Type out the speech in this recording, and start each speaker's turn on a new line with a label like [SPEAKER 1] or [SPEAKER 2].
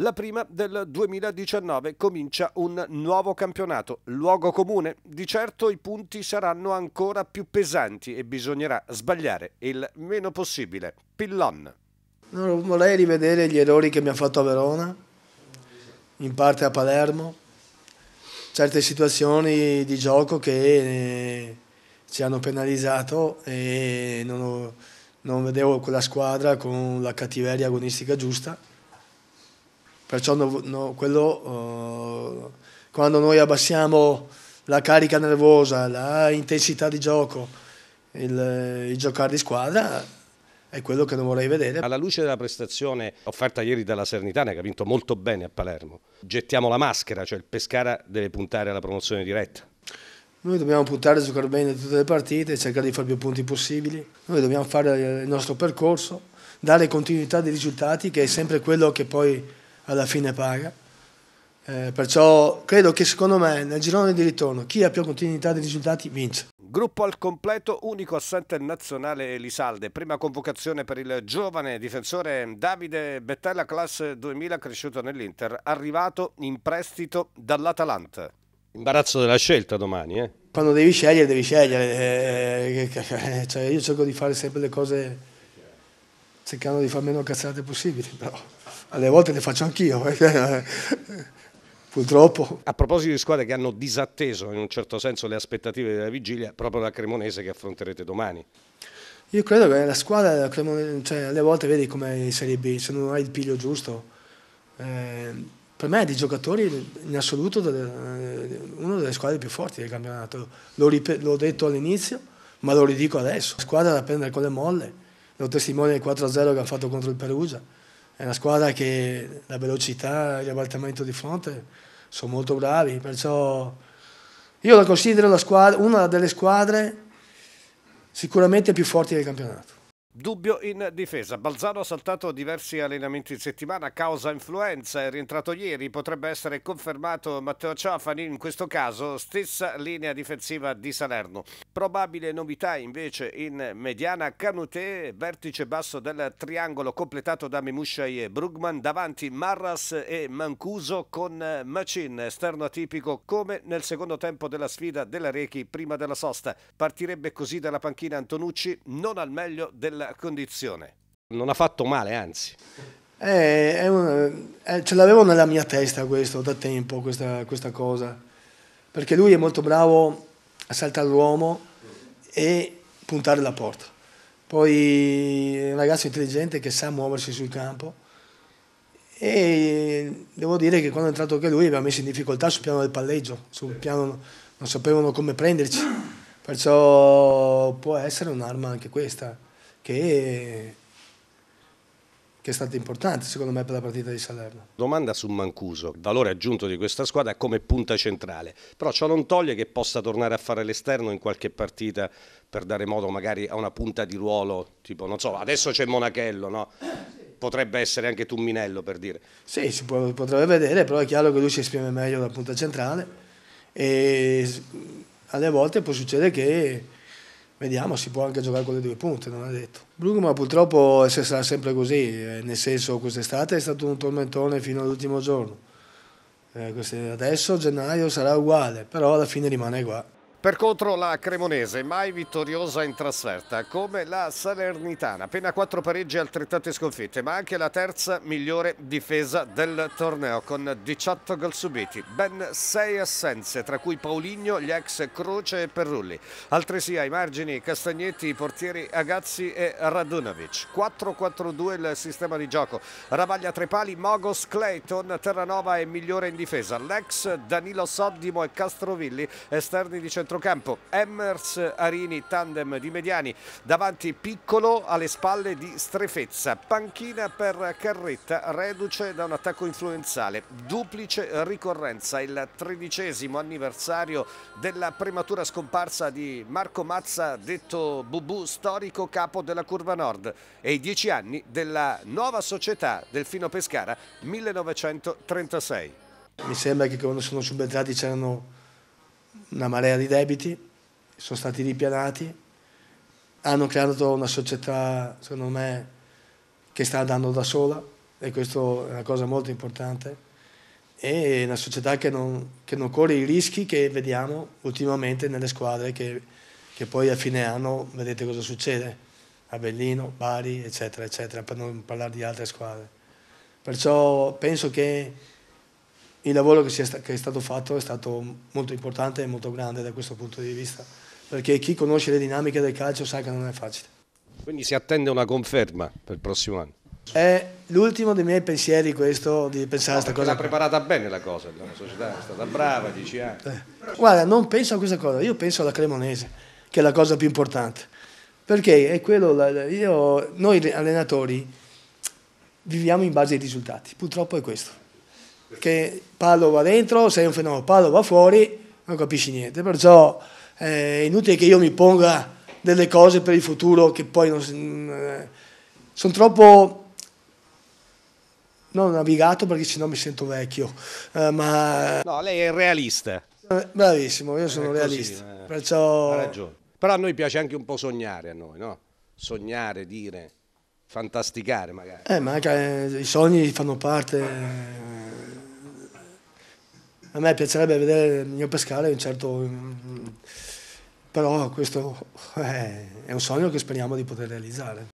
[SPEAKER 1] La prima del 2019 comincia un nuovo campionato, luogo comune. Di certo i punti saranno ancora più pesanti e bisognerà sbagliare il meno possibile. Pillon.
[SPEAKER 2] Non vorrei rivedere gli errori che mi ha fatto a Verona, in parte a Palermo, certe situazioni di gioco che eh, ci hanno penalizzato e non, ho, non vedevo quella squadra con la cattiveria agonistica giusta Perciò no, no, quello, uh, quando noi abbassiamo la carica nervosa, la intensità di gioco, il, il giocare di squadra, è quello che non vorrei vedere. Alla
[SPEAKER 1] luce della prestazione offerta ieri dalla Sernitana, che ha vinto molto bene a Palermo, gettiamo la maschera, cioè il Pescara deve puntare alla promozione diretta.
[SPEAKER 2] Noi dobbiamo puntare a giocare bene tutte le partite, cercare di fare più punti possibili. Noi dobbiamo fare il nostro percorso, dare continuità dei risultati, che è sempre quello che poi alla fine paga. Eh, perciò credo che secondo me nel girone di ritorno chi ha più continuità dei risultati vince.
[SPEAKER 1] Gruppo al completo, unico assente nazionale Elisalde. Prima convocazione per il giovane difensore Davide Bettella, class 2000, cresciuto nell'Inter, arrivato in prestito dall'Atalanta. Imbarazzo della scelta domani, eh?
[SPEAKER 2] Quando devi scegliere, devi scegliere. Eh, eh, eh, cioè io cerco di fare sempre le cose cercando di far meno cazzate possibili, però
[SPEAKER 1] alle volte le faccio anch'io. Eh, purtroppo. A proposito di squadre che hanno disatteso in un certo senso le aspettative della vigilia, proprio la Cremonese che affronterete domani.
[SPEAKER 2] Io credo che la squadra, cioè, alle volte vedi come in Serie B, se non hai il piglio giusto, eh, per me è di giocatori in assoluto eh, una delle squadre più forti del campionato. l'ho detto all'inizio, ma lo ridico adesso. La squadra da prendere con le molle, lo testimonia il 4-0 che ha fatto contro il Perugia è una squadra che la velocità e l'avvaltamento di fronte sono molto bravi, perciò io la considero la squadra, una delle squadre sicuramente più forti del campionato.
[SPEAKER 1] Dubbio in difesa. Balzano ha saltato diversi allenamenti in settimana causa influenza. È rientrato ieri. Potrebbe essere confermato Matteo Ciafani. In questo caso, stessa linea difensiva di Salerno. Probabile novità invece in mediana Canutè, vertice basso del triangolo completato da Mimuscia e Brugman. Davanti Marras e Mancuso con Macin, esterno atipico come nel secondo tempo della sfida della Rechi prima della sosta. Partirebbe così dalla panchina Antonucci, non al meglio della quella condizione? Non ha fatto male, anzi. Eh,
[SPEAKER 2] un, eh, ce l'avevo nella mia testa questo, da tempo, questa, questa cosa. Perché lui è molto bravo a saltare l'uomo e puntare la porta. Poi è un ragazzo intelligente che sa muoversi sul campo e devo dire che quando è entrato anche lui abbiamo messo in difficoltà sul piano del palleggio, sul piano non sapevano come prenderci, perciò può essere un'arma anche questa che che è stata importante secondo me per la partita
[SPEAKER 1] di Salerno. Domanda su Mancuso, valore aggiunto di questa squadra come punta centrale, però ciò non toglie che possa tornare a fare l'esterno in qualche partita per dare modo magari a una punta di ruolo, tipo non so, adesso c'è Monachello, no? potrebbe essere anche Tumminello per dire.
[SPEAKER 2] Sì, si può, potrebbe vedere, però è chiaro che lui si esprime meglio dalla punta centrale e alle volte può succedere che Vediamo, si può anche giocare con le due punte, non ha detto. Brugma purtroppo sarà sempre così, eh, nel senso quest'estate è stato un tormentone fino all'ultimo giorno. Eh, adesso gennaio sarà uguale, però alla fine rimane qua.
[SPEAKER 1] Per contro la Cremonese, mai vittoriosa in trasferta, come la Salernitana, appena quattro pareggi e altrettante sconfitte, ma anche la terza migliore difesa del torneo, con 18 gol subiti, ben sei assenze, tra cui Pauligno, gli ex Croce e Perrulli. Altresì ai margini Castagnetti, i portieri Agazzi e Radunovic. 4-4-2 il sistema di gioco, Ravaglia tre pali, Mogos, Clayton, Terranova è migliore in difesa, l'ex Danilo Soddimo e Castrovilli, esterni di centro centrocampo Emmers, Arini, tandem di Mediani, davanti Piccolo, alle spalle di Strefezza, panchina per Carretta, reduce da un attacco influenzale, duplice ricorrenza, il tredicesimo anniversario della prematura scomparsa di Marco Mazza, detto Bubù, storico capo della Curva Nord e i dieci anni della nuova società Delfino Pescara 1936.
[SPEAKER 2] Mi sembra che quando sono subentrati c'erano una marea di debiti, sono stati ripianati, hanno creato una società, secondo me, che sta andando da sola, e questa è una cosa molto importante, e una società che non, che non corre i rischi che vediamo ultimamente nelle squadre che, che poi a fine anno vedete cosa succede, a Bellino, Bari, eccetera, eccetera, per non parlare di altre squadre. Perciò penso che il lavoro che, sta, che, è stato fatto è stato molto importante e molto grande da questo punto di vista, perché chi conosce le dinamiche del calcio sa che non è facile.
[SPEAKER 1] Quindi si attende una conferma per il prossimo anno?
[SPEAKER 2] È l'ultimo dei miei pensieri
[SPEAKER 1] questo, di pensare no, a questa cosa. L'ha preparata bene la cosa, la società è stata brava, dieci anni.
[SPEAKER 2] Eh. Guarda, non penso a questa cosa, io penso alla Cremonese, che è la cosa più importante. Perché è quello, io, noi allenatori viviamo in base ai risultati, purtroppo è questo che Paolo va dentro, sei un fenomeno, Paolo va fuori, non capisci niente. Perciò eh, è inutile che io mi ponga delle cose per il futuro che poi non... Mm, eh, sono troppo non navigato perché sennò mi sento vecchio, eh, ma...
[SPEAKER 1] No, lei è realista.
[SPEAKER 2] Bravissimo, io sono così, realista. Eh, perciò... Ha ragione.
[SPEAKER 1] Però a noi piace anche un po' sognare, a noi, no? Sognare, dire, fantasticare magari.
[SPEAKER 2] Eh, ma anche eh, i sogni fanno parte... Eh a me piacerebbe vedere il mio pescare un certo... Mm, mm, però questo eh, è un sogno che speriamo di poter realizzare.